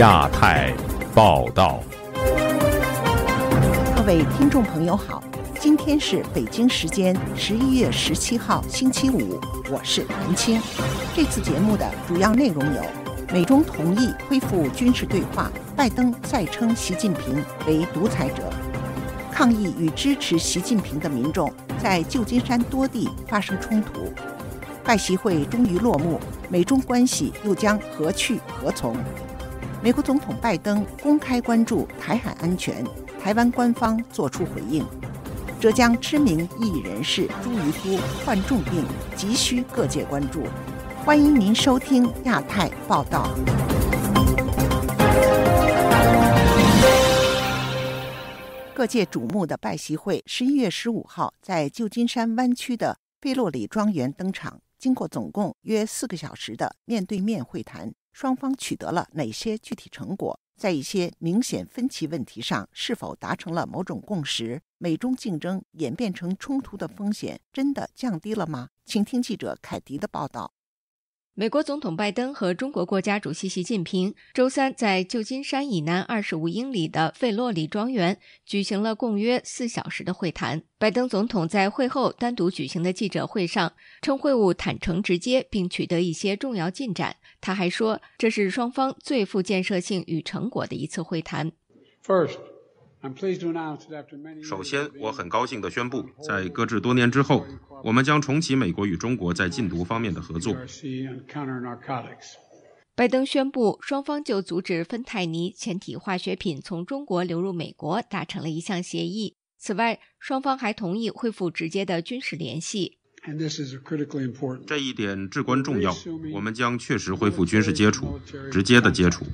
亚太报道。各位听众朋友好，今天是北京时间十一月十七号，星期五，我是谭青。这次节目的主要内容有：美中同意恢复军事对话；拜登再称习近平为独裁者；抗议与支持习近平的民众在旧金山多地发生冲突；拜习会终于落幕，美中关系又将何去何从？美国总统拜登公开关注台海安全，台湾官方作出回应。浙江知名艺人士朱渔夫患重病，急需各界关注。欢迎您收听亚太报道。各界瞩目的拜习会，十一月十五号在旧金山湾区的费洛里庄园登场。经过总共约四个小时的面对面会谈。双方取得了哪些具体成果？在一些明显分歧问题上，是否达成了某种共识？美中竞争演变成冲突的风险真的降低了吗？请听记者凯迪的报道。美国总统拜登和中国国家主席习近平周三在旧金山以南二十五英里的费洛里庄园举行了共约四小时的会谈。拜登总统在会后单独举行的记者会上称，会晤坦诚直接，并取得一些重要进展。他还说，这是双方最富建设性与成果的一次会谈。首先，我很高兴地宣布，在搁置多年之后，我们将重启美国与中国在禁毒方面的合作。拜登宣布，双方就阻止芬太尼前体化学品从中国流入美国达成了一项协议。此外，双方还同意恢复直接的军事联系。这一点至关重要，我们将确实恢复军事接触，直接的接触。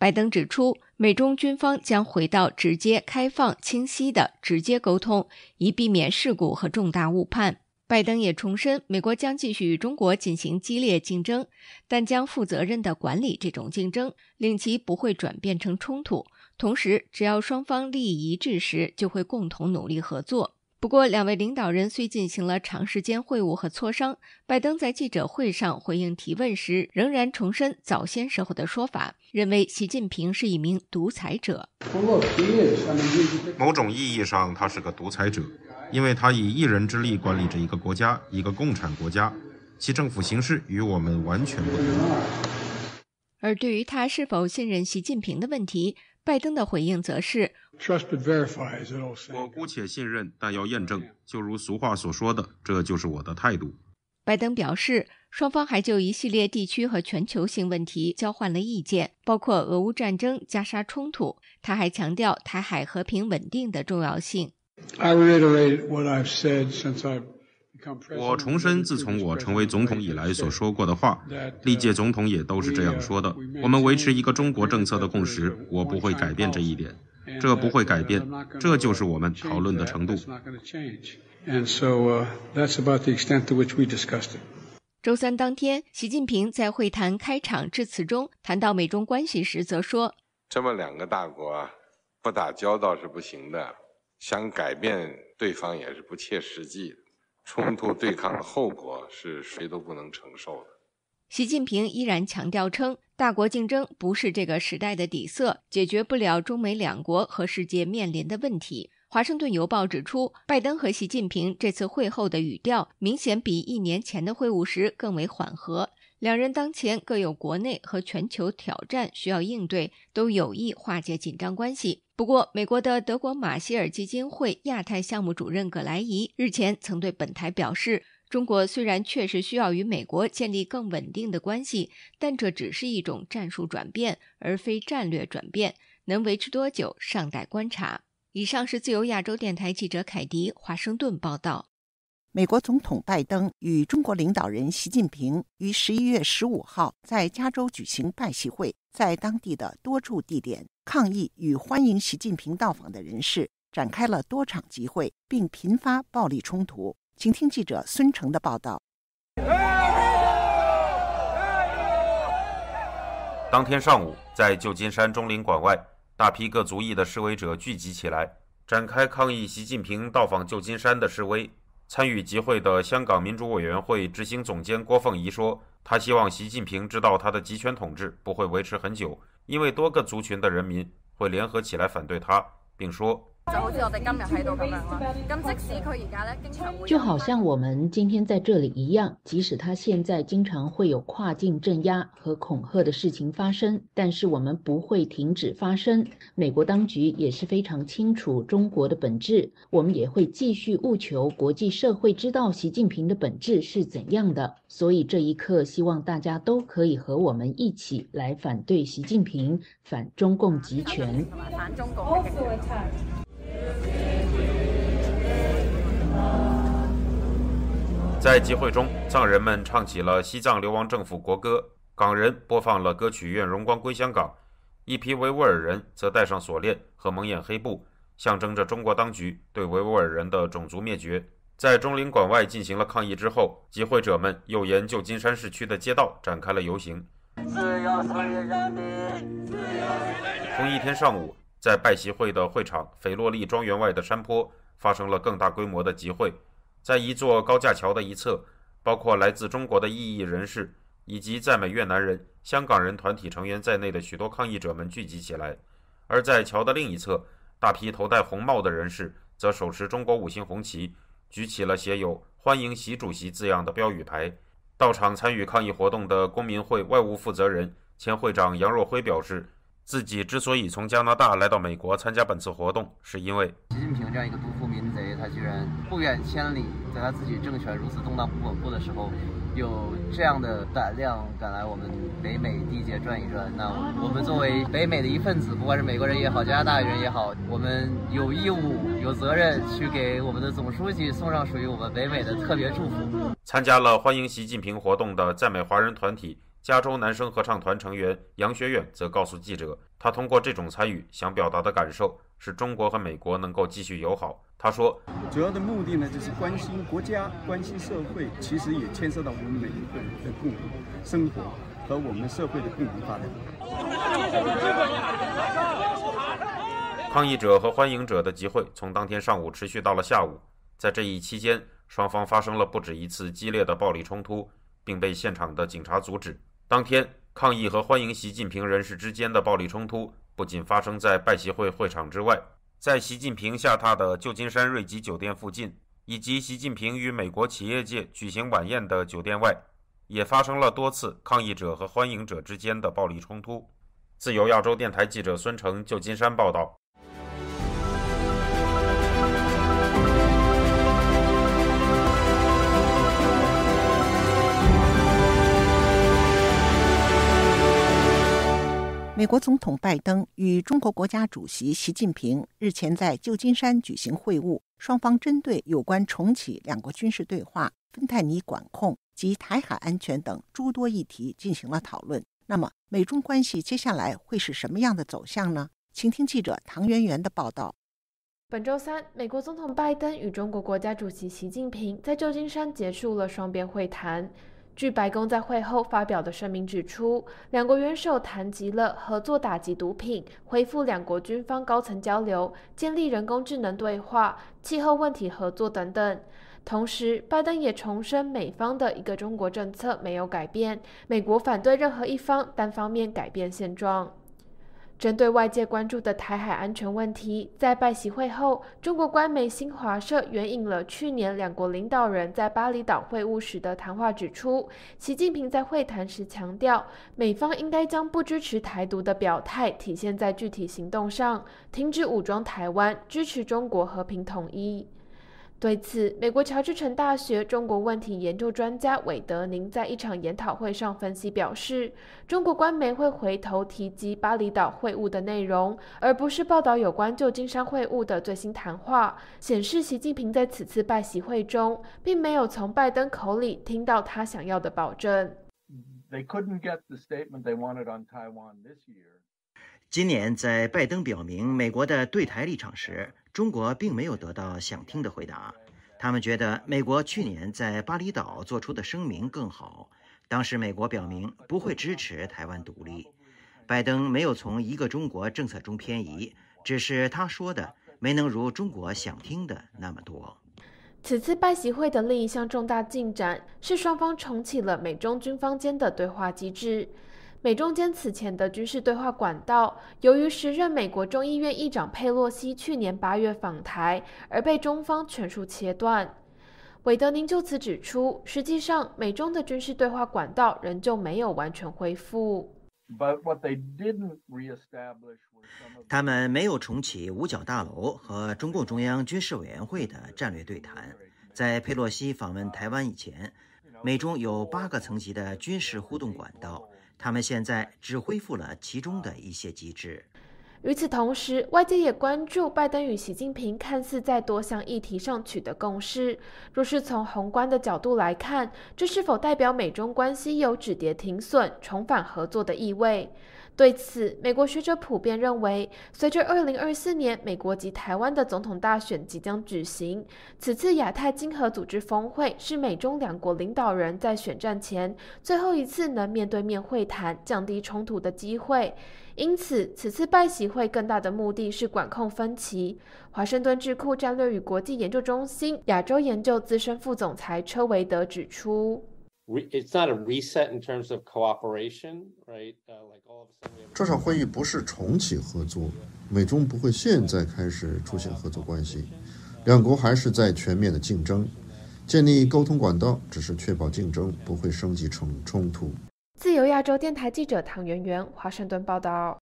拜登指出，美中军方将回到直接、开放、清晰的直接沟通，以避免事故和重大误判。拜登也重申，美国将继续与中国进行激烈竞争，但将负责任的管理这种竞争，令其不会转变成冲突。同时，只要双方利益一致时，就会共同努力合作。不过，两位领导人虽进行了长时间会晤和磋商，拜登在记者会上回应提问时，仍然重申早先时候的说法。认为习近平是一名独裁者。某种意义上，他是个独裁者，因为他以一人之力管理着一个国家，一个共产国家，其政府形式与我们完全不同。而对于他是否信任习近平的问题，拜登的回应则是：我姑且信任，但要验证。就如俗话所说的，这就是我的态度。拜登表示。双方还就一系列地区和全球性问题交换了意见，包括俄乌战争、加沙冲突。他还强调台海和平稳定的重要性。我重申，自从我成为总统以来所说过的话，历届总统也都是这样说的。我们维持一个中国政策的共识，我不会改变这一点，这不会改变。这就是我们讨论的程度。周三当天，习近平在会谈开场致辞中谈到美中关系时，则说：“这么两个大国啊，不打交道是不行的，想改变对方也是不切实际。的，冲突对抗的后果是谁都不能承受的。”习近平依然强调称，大国竞争不是这个时代的底色，解决不了中美两国和世界面临的问题。《华盛顿邮报》指出，拜登和习近平这次会后的语调明显比一年前的会晤时更为缓和。两人当前各有国内和全球挑战需要应对，都有意化解紧张关系。不过，美国的德国马歇尔基金会亚太项目主任葛莱仪日前曾对本台表示：“中国虽然确实需要与美国建立更稳定的关系，但这只是一种战术转变，而非战略转变，能维持多久尚待观察。”以上是自由亚洲电台记者凯迪华盛顿报道。美国总统拜登与中国领导人习近平于十一月十五号在加州举行拜习会，在当地的多处地点，抗议与欢迎习近平到访的人士展开了多场集会，并频发暴力冲突。请听记者孙成的报道。当天上午，在旧金山中领馆外。大批各族裔的示威者聚集起来，展开抗议习近平到访旧金山的示威。参与集会的香港民主委员会执行总监郭凤仪说：“他希望习近平知道他的集权统治不会维持很久，因为多个族群的人民会联合起来反对他。”并说。就好似我哋今日喺度咁樣，咁即使佢而家咧經常會，就好像我们今天在这里一样，即使他现在经常会有跨境镇压和恐吓的事情发生，但是我们不会停止发生。美国当局也是非常清楚中国的本质，我们也会继续务求国际社会知道习近平的本质是怎样的。所以这一刻，希望大家都可以和我们一起来反对习近平，反中共集权，反中共。在集会中，藏人们唱起了西藏流亡政府国歌，港人播放了歌曲《愿荣光归香港》，一批维吾尔人则戴上锁链和蒙眼黑布，象征着中国当局对维吾尔人的种族灭绝。在中领馆外进行了抗议之后，集会者们又沿旧金山市区的街道展开了游行。同一天上午，在拜习会的会场斐洛利庄园外的山坡，发生了更大规模的集会。在一座高架桥的一侧，包括来自中国的异议人士以及在美越南人、香港人团体成员在内的许多抗议者们聚集起来；而在桥的另一侧，大批头戴红帽的人士则手持中国五星红旗，举起了写有“欢迎习主席”字样的标语牌。到场参与抗议活动的公民会外务负责人、前会长杨若辉表示。自己之所以从加拿大来到美国参加本次活动，是因为习近平这样一个独夫民贼，他居然不远千里，在他自己政权如此动荡不稳固的时候，有这样的胆量敢来我们北美地界转一转。那我们作为北美的一份子，不管是美国人也好，加拿大人也好，我们有义务、有责任去给我们的总书记送上属于我们北美的特别祝福。参加了欢迎习近平活动的在美华人团体。加州男声合唱团成员杨学远则告诉记者，他通过这种参与想表达的感受是中国和美国能够继续友好。他说：“主要的目的呢，就是关心国家、关心社会，其实也牵涉到我们每一个人的共同生活和我们社会的共同发展。”抗议者和欢迎者的集会从当天上午持续到了下午，在这一期间，双方发生了不止一次激烈的暴力冲突，并被现场的警察阻止。当天，抗议和欢迎习近平人士之间的暴力冲突不仅发生在拜协会会场之外，在习近平下榻的旧金山瑞吉酒店附近，以及习近平与美国企业界举行晚宴的酒店外，也发生了多次抗议者和欢迎者之间的暴力冲突。自由亚洲电台记者孙成，旧金山报道。美国总统拜登与中国国家主席习近平日前在旧金山举行会晤，双方针对有关重启两国军事对话、芬太尼管控及台海安全等诸多议题进行了讨论。那么，美中关系接下来会是什么样的走向呢？请听记者唐媛媛的报道。本周三，美国总统拜登与中国国家主席习近平在旧金山结束了双边会谈。据白宫在会后发表的声明指出，两国元首谈及了合作打击毒品、恢复两国军方高层交流、建立人工智能对话、气候问题合作等等。同时，拜登也重申美方的一个中国政策没有改变，美国反对任何一方单方面改变现状。针对外界关注的台海安全问题，在拜习会后，中国官媒新华社援引了去年两国领导人在巴厘岛会晤时的谈话，指出，习近平在会谈时强调，美方应该将不支持台独的表态体现在具体行动上，停止武装台湾，支持中国和平统一。对此，美国乔治城大学中国问题研究专家韦德宁在一场研讨会上分析表示，中国官媒会回头提及巴厘岛会晤的内容，而不是报道有关旧金山会晤的最新谈话，显示习近平在此次拜习会中，并没有从拜登口里听到他想要的保证。今年在拜登表明美国的对台立场时，中国并没有得到想听的回答。他们觉得美国去年在巴厘岛做出的声明更好，当时美国表明不会支持台湾独立。拜登没有从一个中国政策中偏移，只是他说的没能如中国想听的那么多。此次拜习会的另一项重大进展是，双方重启了美中军方间的对话机制。美中间此前的军事对话管道，由于时任美国众议院议长佩洛西去年八月访台而被中方全数切断。韦德宁就此指出，实际上美中的军事对话管道仍旧没有完全恢复。他们没有重启五角大楼和中共中央军事委员会的战略对谈。在佩洛西访问台湾以前，美中有八个层级的军事互动管道。他们现在只恢复了其中的一些机制。与此同时，外界也关注拜登与习近平看似在多项议题上取得共识。若是从宏观的角度来看，这是否代表美中关系有止跌停损、重返合作的意味？对此，美国学者普遍认为，随着二零二四年美国及台湾的总统大选即将举行，此次亚太经合组织峰会是美中两国领导人在选战前最后一次能面对面会谈、降低冲突的机会。因此，此次拜习会更大的目的是管控分歧。华盛顿智库战略与国际研究中心亚洲研究资深副总裁车维德指出。it's not a reset in terms of cooperation right like all of a sudden 这场会议不是重启合作美中不会现在开始出现合作关系两国还是在全面的竞争建立沟通管道只是确保竞争不会升级成冲突自由亚洲电台记者唐媛媛华盛顿报道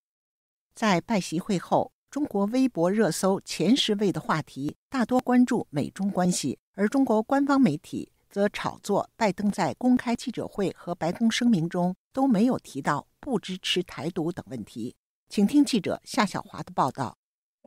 在拜席会后中国微博热搜前十位的话题大多关注美中关系而中国官方媒体则炒作拜登在公开记者会和白宫声明中都没有提到不支持台独等问题，请听记者夏小华的报道。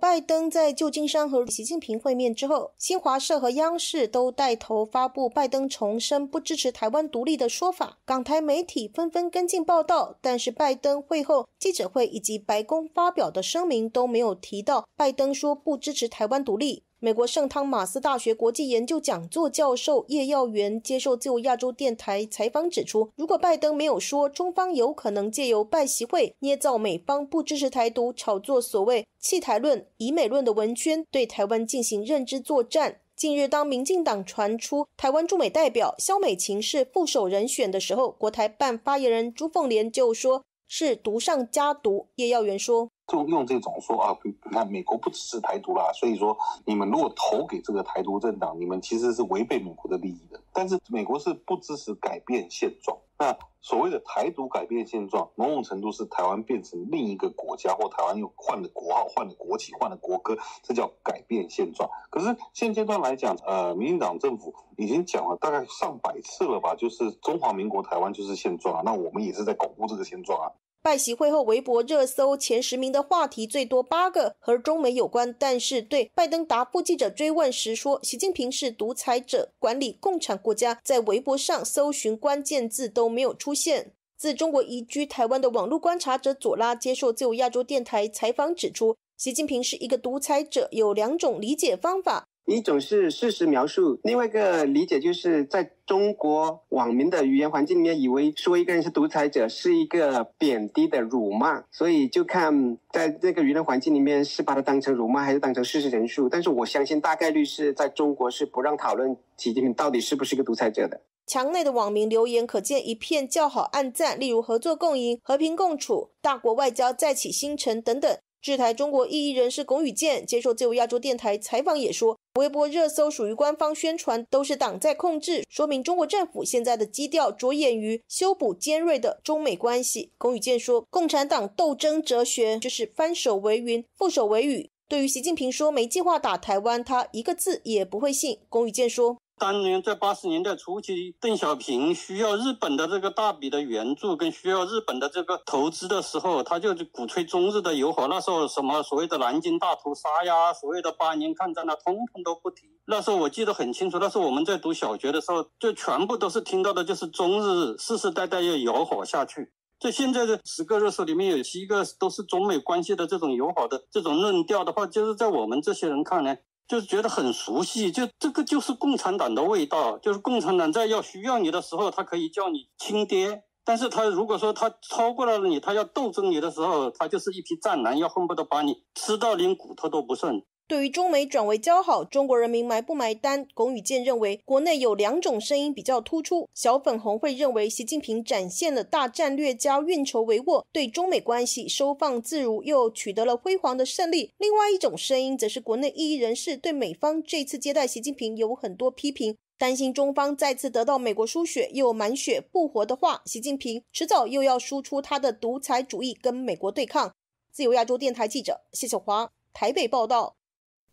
拜登在旧金山和习近平会面之后，新华社和央视都带头发布拜登重申不支持台湾独立的说法，港台媒体纷纷跟进报道。但是，拜登会后记者会以及白宫发表的声明都没有提到拜登说不支持台湾独立。美国圣汤马斯大学国际研究讲座教授叶耀元接受自由亚洲电台采访指出，如果拜登没有说，中方有可能借由拜习会捏造美方不支持台独，炒作所谓弃台论、以美论的文圈，对台湾进行认知作战。近日，当民进党传出台湾驻美代表肖美琴是副手人选的时候，国台办发言人朱凤莲就说“是毒上加毒”。叶耀元说。就用这种说啊，那美国不支持台独啦，所以说你们如果投给这个台独政党，你们其实是违背美国的利益的。但是美国是不支持改变现状。那所谓的台独改变现状，某种程度是台湾变成另一个国家，或台湾又换了国号、换了国旗、换了国歌，这叫改变现状。可是现阶段来讲，呃，民进党政府已经讲了大概上百次了吧，就是中华民国台湾就是现状啊，那我们也是在巩固这个现状啊。拜习会后，微博热搜前十名的话题最多八个，和中美有关。但是，对拜登答复记者追问时说，习近平是独裁者，管理共产国家。在微博上搜寻关键字都没有出现。自中国移居台湾的网络观察者左拉接受自由亚洲电台采访指出，习近平是一个独裁者，有两种理解方法。一种是事实描述，另外一个理解就是在中国网民的语言环境里面，以为说一个人是独裁者是一个贬低的辱骂，所以就看在这个舆论环境里面是把它当成辱骂还是当成事实陈述。但是我相信大概率是在中国是不让讨论习近平到底是不是一个独裁者的。墙内的网民留言可见一片叫好暗赞，例如合作共赢、和平共处、大国外交、再起新城等等。智台中国异议人士龚宇健接受自由亚洲电台采访也说，微博热搜属于官方宣传，都是党在控制，说明中国政府现在的基调着眼于修补尖锐的中美关系。龚宇健说，共产党斗争哲学就是翻手为云，覆手为雨。对于习近平说没计划打台湾，他一个字也不会信。龚宇健说。当年在八十年代初期，邓小平需要日本的这个大笔的援助，跟需要日本的这个投资的时候，他就鼓吹中日的友好。那时候什么所谓的南京大屠杀呀，所谓的八年抗战啊，通通都不提。那时候我记得很清楚，那时候我们在读小学的时候，就全部都是听到的就是中日世世代代要友好下去。这现在的十个热搜里面，有七个都是中美关系的这种友好的这种论调的话，就是在我们这些人看来。就是觉得很熟悉，就这个就是共产党的味道，就是共产党在要需要你的时候，他可以叫你亲爹；，但是他如果说他超过了你，他要斗争你的时候，他就是一批战狼，要恨不得把你吃到连骨头都不剩。对于中美转为交好，中国人民买不买单？龚宇健认为，国内有两种声音比较突出。小粉红会认为，习近平展现了大战略家运筹帷幄，对中美关系收放自如，又取得了辉煌的胜利。另外一种声音，则是国内异议人士对美方这次接待习近平有很多批评，担心中方再次得到美国输血又满血复活的话，习近平迟早又要输出他的独裁主义跟美国对抗。自由亚洲电台记者谢小华，台北报道。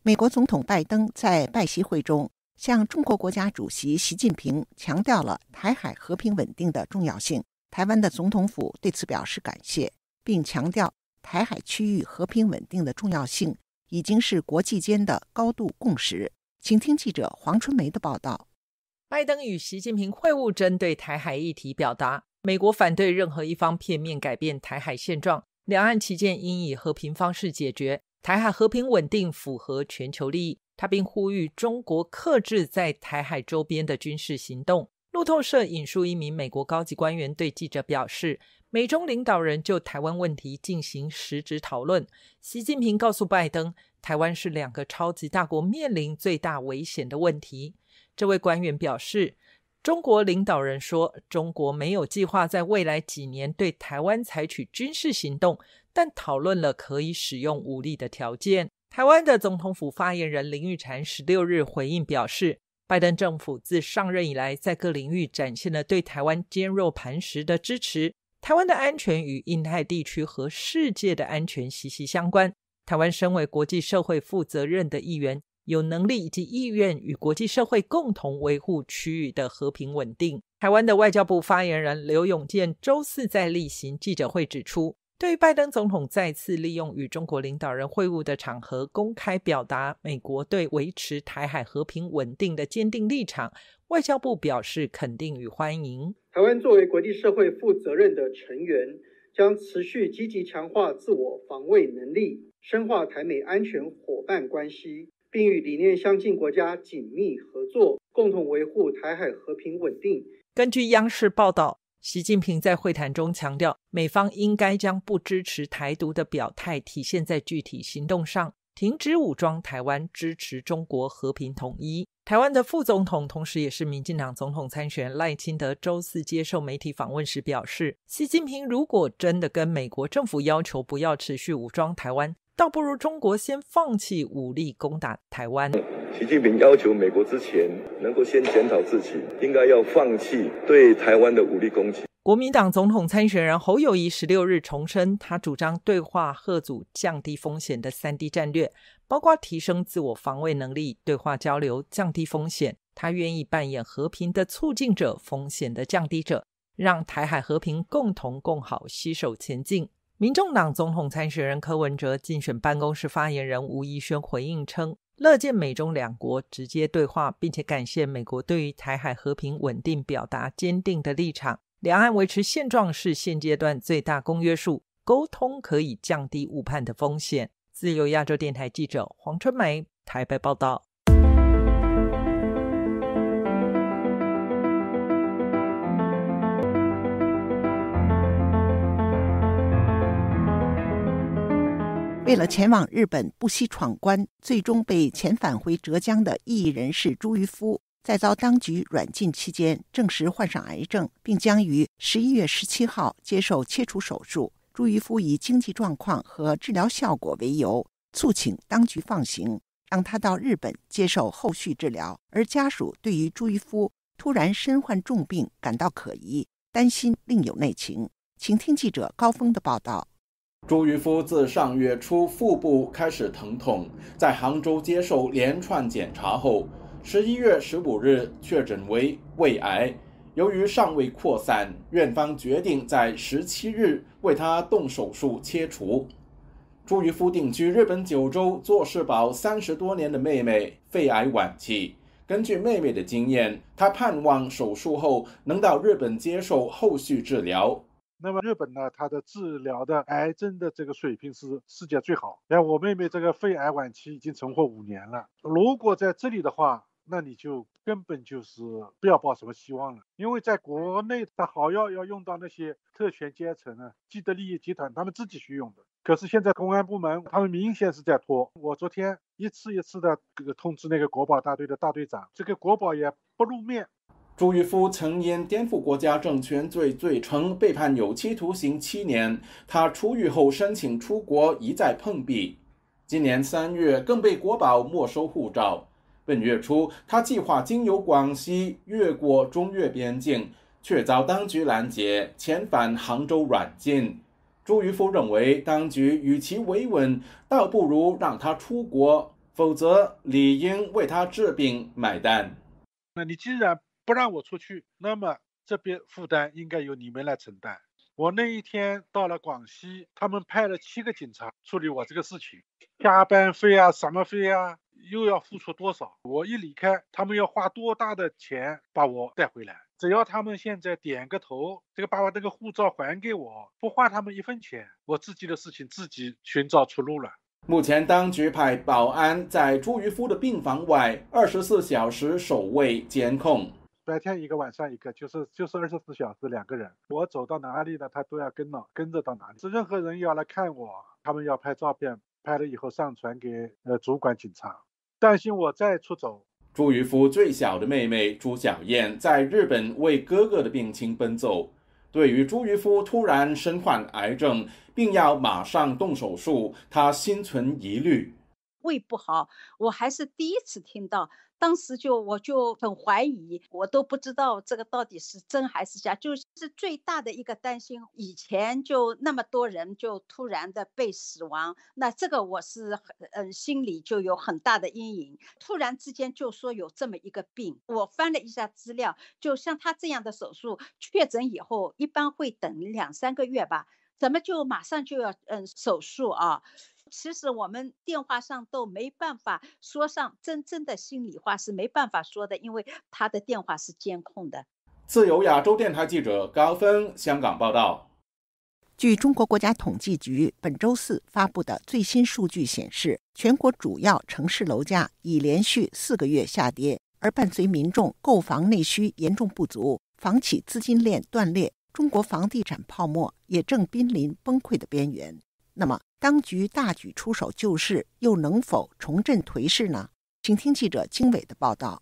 美国总统拜登在拜习会中向中国国家主席习近平强调了台海和平稳定的重要性。台湾的总统府对此表示感谢，并强调台海区域和平稳定的重要性已经是国际间的高度共识。请听记者黄春梅的报道：拜登与习近平会晤，针对台海议题表达，美国反对任何一方片面改变台海现状，两岸旗舰应以和平方式解决。台海和平稳定符合全球利益。他并呼吁中国克制在台海周边的军事行动。路透社引述一名美国高级官员对记者表示，美中领导人就台湾问题进行实质讨论。习近平告诉拜登，台湾是两个超级大国面临最大危险的问题。这位官员表示，中国领导人说，中国没有计划在未来几年对台湾采取军事行动。但讨论了可以使用武力的条件。台湾的总统府发言人林玉婵十六日回应表示，拜登政府自上任以来，在各领域展现了对台湾坚若磐石的支持。台湾的安全与印太地区和世界的安全息息相关。台湾身为国际社会负责任的一员，有能力以及意愿与国际社会共同维护区域的和平稳定。台湾的外交部发言人刘永健周四在例行记者会指出。对于拜登总统再次利用与中国领导人会晤的场合公开表达美国对维持台海和平稳定的坚定立场，外交部表示肯定与欢迎。台湾作为国际社会负责任的成员，将持续积极强化自我防卫能力，深化台美安全伙伴关系，并与理念相近国家紧密合作，共同维护台海和平稳定。根据央视报道。习近平在会谈中强调，美方应该将不支持台独的表态体现在具体行动上，停止武装台湾，支持中国和平统一。台湾的副总统，同时也是民进党总统参选赖清德，周四接受媒体访问时表示，习近平如果真的跟美国政府要求不要持续武装台湾。倒不如中国先放弃武力攻打台湾。习近平要求美国之前能够先检讨自己，应该要放弃对台湾的武力攻击。国民党总统参选人侯友谊十六日重申，他主张对话、贺组、降低风险的三 D 战略，包括提升自我防卫能力、对话交流、降低风险。他愿意扮演和平的促进者、风险的降低者，让台海和平共同共好携手前进。民众党总统参选人柯文哲竞选办公室发言人吴怡轩回应称：“乐见美中两国直接对话，并且感谢美国对于台海和平稳定表达坚定的立场。两岸维持现状是现阶段最大公约数，沟通可以降低误判的风险。”自由亚洲电台记者黄春梅台北报道。为了前往日本，不惜闯关，最终被遣返回浙江的异议人士朱渔夫，在遭当局软禁期间，证实患上癌症，并将于十一月十七号接受切除手术。朱渔夫以经济状况和治疗效果为由，促请当局放行，让他到日本接受后续治疗。而家属对于朱渔夫突然身患重病感到可疑，担心另有内情。请听记者高峰的报道。朱渔夫自上月初腹部开始疼痛，在杭州接受连串检查后，十一月十五日确诊为胃癌。由于尚未扩散，院方决定在十七日为他动手术切除。朱渔夫定居日本九州做世保三十多年的妹妹肺癌晚期，根据妹妹的经验，她盼望手术后能到日本接受后续治疗。那么日本呢，它的治疗的癌症的这个水平是世界最好。像我妹妹这个肺癌晚期已经存活五年了，如果在这里的话，那你就根本就是不要抱什么希望了。因为在国内的好药要用到那些特权阶层啊、既得利益集团，他们自己去用的。可是现在公安部门他们明显是在拖。我昨天一次一次的这个通知那个国保大队的大队长，这个国保也不露面。朱玉夫曾因颠覆国家政权罪，罪成被判有期徒刑七年。他出狱后申请出国，一再碰壁。今年三月，更被国宝没收护照。本月初，他计划经由广西越过中越边境，却遭当局拦截，遣返杭州软禁。朱玉夫认为，当局与其维稳，倒不如让他出国，否则理应为他治病买单。那你既然，不让我出去，那么这边负担应该由你们来承担。我那一天到了广西，他们派了七个警察处理我这个事情，加班费啊，什么费啊，又要付出多少？我一离开，他们要花多大的钱把我带回来？只要他们现在点个头，这个把我这个护照还给我，不花他们一分钱，我自己的事情自己寻找出路了。目前，当局派保安在朱渔夫的病房外二十四小时守卫监控。白天一个，晚上一个，就是就是二十四小时两个人。我走到哪里呢，他都要跟了，跟着到哪里。是任何人要来看我，他们要拍照片，拍了以后上传给呃主管警察，担心我再出走。朱渔夫最小的妹妹朱小燕在日本为哥哥的病情奔走。对于朱渔夫突然身患癌症，并要马上动手术，她心存疑虑。胃不好，我还是第一次听到。当时就我就很怀疑，我都不知道这个到底是真还是假，就是最大的一个担心。以前就那么多人就突然的被死亡，那这个我是嗯心里就有很大的阴影。突然之间就说有这么一个病，我翻了一下资料，就像他这样的手术确诊以后，一般会等两三个月吧，怎么就马上就要嗯手术啊？其实我们电话上都没办法说上真正的心里话，是没办法说的，因为他的电话是监控的。自由亚洲电台记者高峰，香港报道。据中国国家统计局本周四发布的最新数据显示，全国主要城市楼价已连续四个月下跌，而伴随民众购房内需严重不足，房企资金链断裂，中国房地产泡沫也正濒临崩溃的边缘。那么，当局大举出手救市，又能否重振颓势呢？请听记者经纬的报道。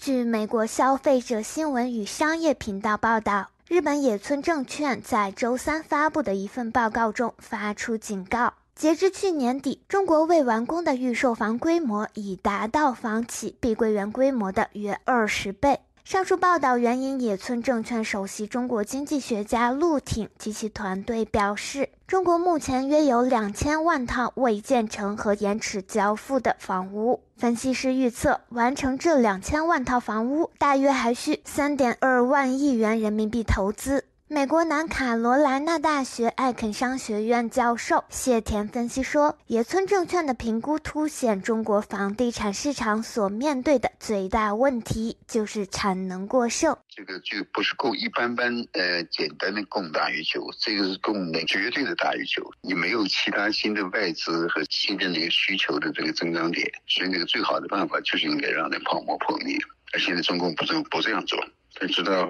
据美国消费者新闻与商业频道报道，日本野村证券在周三发布的一份报告中发出警告：截至去年底，中国未完工的预售房规模已达到房企碧桂园规模的约二十倍。上述报道援引野村证券首席中国经济学家陆挺及其团队表示，中国目前约有两千万套未建成和延迟交付的房屋。分析师预测，完成这两千万套房屋，大约还需三点二万亿元人民币投资。美国南卡罗来纳大学艾肯商学院教授谢田分析说：“野村证券的评估凸显，中国房地产市场所面对的最大问题就是产能过剩。这个就不是供一般般，呃，简单的供大于求，这个是供的绝对的大于求。你没有其他新的外资和新的那个需求的这个增长点，所以那个最好的办法就是应该让那泡沫破灭。而现在中共不正不这样做。”他知道，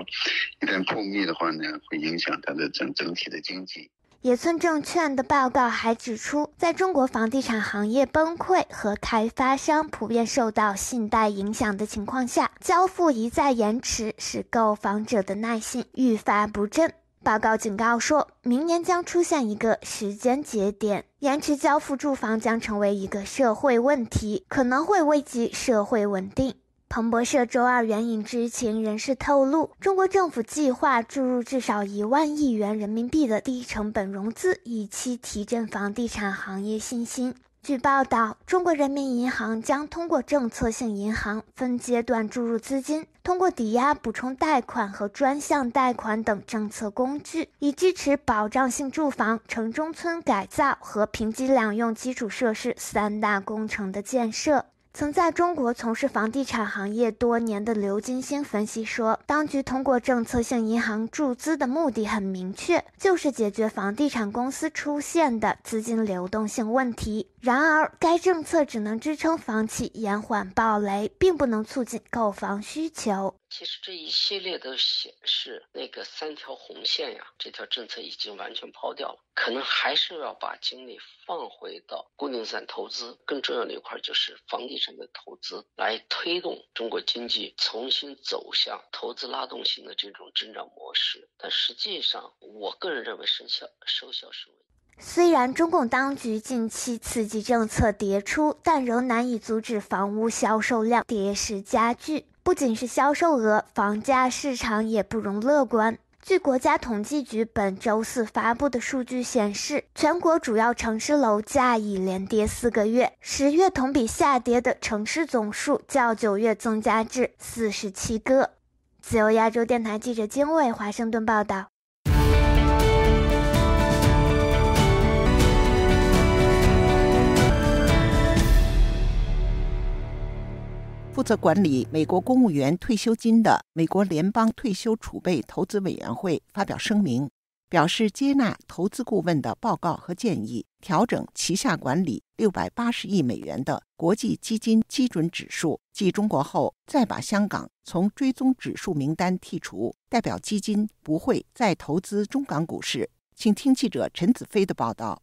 一旦破灭的话呢，会影响他的整整体的经济。野村证券的报告还指出，在中国房地产行业崩溃和开发商普遍受到信贷影响的情况下，交付一再延迟，使购房者的耐心愈发不振。报告警告说，明年将出现一个时间节点，延迟交付住房将成为一个社会问题，可能会危及社会稳定。彭博社周二援引知情人士透露，中国政府计划注入至少一万亿元人民币的低成本融资，以期提振房地产行业信心。据报道，中国人民银行将通过政策性银行分阶段注入资金，通过抵押补充贷款和专项贷款等政策工具，以支持保障性住房、城中村改造和平级两用基础设施三大工程的建设。曾在中国从事房地产行业多年的刘金星分析说，当局通过政策性银行注资的目的很明确，就是解决房地产公司出现的资金流动性问题。然而，该政策只能支撑房企延缓暴雷，并不能促进购房需求。其实这一系列都显示，那个三条红线呀，这条政策已经完全抛掉了，可能还是要把精力放回到固定资产投资，更重要的一块就是房地产的投资，来推动中国经济重新走向投资拉动型的这种增长模式。但实际上，我个人认为，生效收效甚微。虽然中共当局近期刺激政策迭出，但仍难以阻止房屋销售量跌势加剧。不仅是销售额，房价市场也不容乐观。据国家统计局本周四发布的数据显示，全国主要城市楼价已连跌四个月，十月同比下跌的城市总数较九月增加至四十七个。自由亚洲电台记者经纬华盛顿报道。负责管理美国公务员退休金的美国联邦退休储备投资委员会发表声明，表示接纳投资顾问的报告和建议，调整旗下管理六百八十亿美元的国际基金基准指数，继中国后，再把香港从追踪指数名单剔除，代表基金不会再投资中港股市。请听记者陈子飞的报道。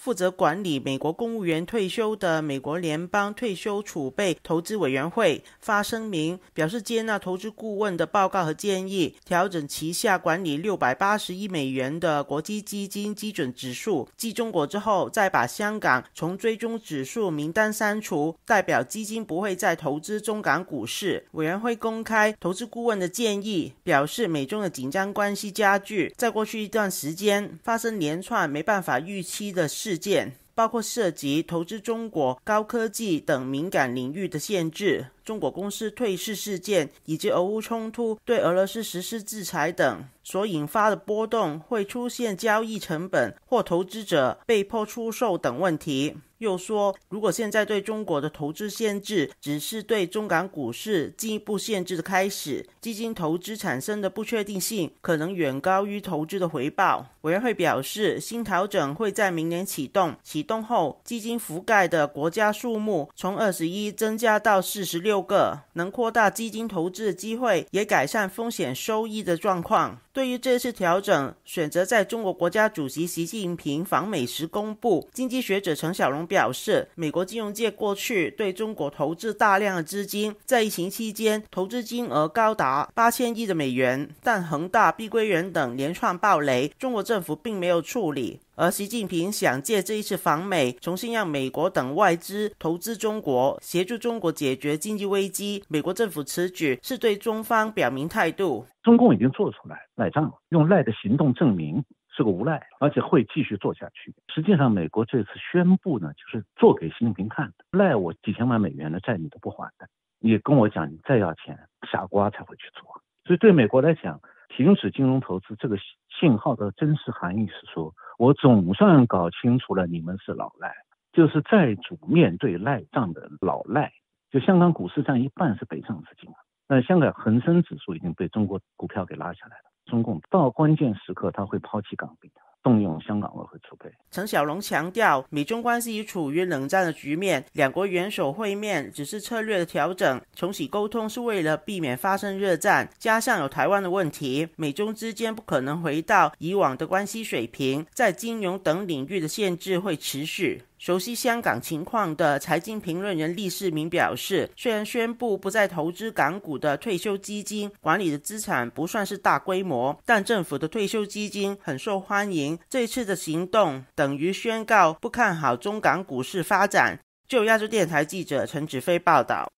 负责管理美国公务员退休的美国联邦退休储备投资委员会发声明，表示接纳投资顾问的报告和建议，调整旗下管理六百八十亿美元的国际基金基准指数，继中国之后，再把香港从追踪指数名单删除，代表基金不会再投资中港股市。委员会公开投资顾问的建议，表示美中的紧张关系加剧，在过去一段时间发生连串没办法预期的事。事件包括涉及投资中国高科技等敏感领域的限制、中国公司退市事件，以及俄乌冲突对俄罗斯实施制裁等所引发的波动，会出现交易成本或投资者被迫出售等问题。又说，如果现在对中国的投资限制只是对中港股市进一步限制的开始，基金投资产生的不确定性可能远高于投资的回报。委员会表示，新调整会在明年启动，启动后基金覆盖的国家数目从二十一增加到四十六个，能扩大基金投资的机会，也改善风险收益的状况。对于这次调整，选择在中国国家主席习近平访美时公布。经济学者陈小龙表示，美国金融界过去对中国投资大量的资金，在疫情期间投资金额高达八千亿的美元，但恒大、碧桂园等连串暴雷，中国政府并没有处理。而习近平想借这一次访美，重新让美国等外资投资中国，协助中国解决经济危机。美国政府此举是对中方表明态度。中共已经做出来赖账，用赖的行动证明是个无赖，而且会继续做下去。实际上，美国这次宣布呢，就是做给习近平看的，赖我几千万美元的债你都不还的，你跟我讲你再要钱，傻瓜才会去做。所以对美国来讲，停止金融投资这个。信号的真实含义是说，我总算搞清楚了，你们是老赖，就是债主面对赖账的老赖。就香港股市占一半是北上资金啊，那香港恒生指数已经被中国股票给拉下来了。中共到关键时刻他会抛弃港币的。动用香港外汇储备。陈小龙强调，美中关系已处于冷战的局面，两国元首会面只是策略的调整，重启沟通是为了避免发生热战。加上有台湾的问题，美中之间不可能回到以往的关系水平，在金融等领域的限制会持续。熟悉香港情况的财经评论人厉世明表示，虽然宣布不再投资港股的退休基金管理的资产不算是大规模，但政府的退休基金很受欢迎。这次的行动等于宣告不看好中港股市发展。就亚洲电台记者陈子飞报道。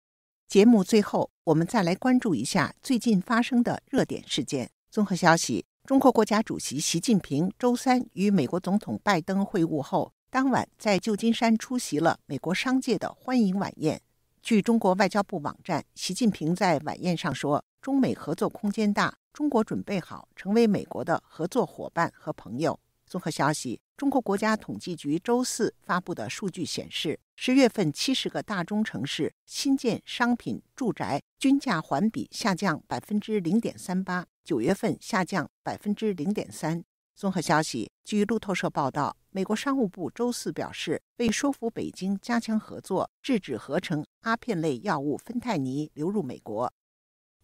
节目最后，我们再来关注一下最近发生的热点事件。综合消息：中国国家主席习近平周三与美国总统拜登会晤后。当晚在旧金山出席了美国商界的欢迎晚宴。据中国外交部网站，习近平在晚宴上说：“中美合作空间大，中国准备好成为美国的合作伙伴和朋友。”综合消息，中国国家统计局周四发布的数据显示，十月份七十个大中城市新建商品住宅均价环比下降百分之零点三八，九月份下降百分之零点三。综合消息，据路透社报道，美国商务部周四表示，为说服北京加强合作，制止合成阿片类药物芬太尼流入美国。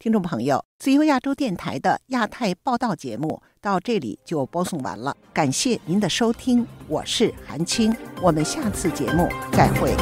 听众朋友，自由亚洲电台的亚太报道节目到这里就播送完了，感谢您的收听，我是韩青，我们下次节目再会。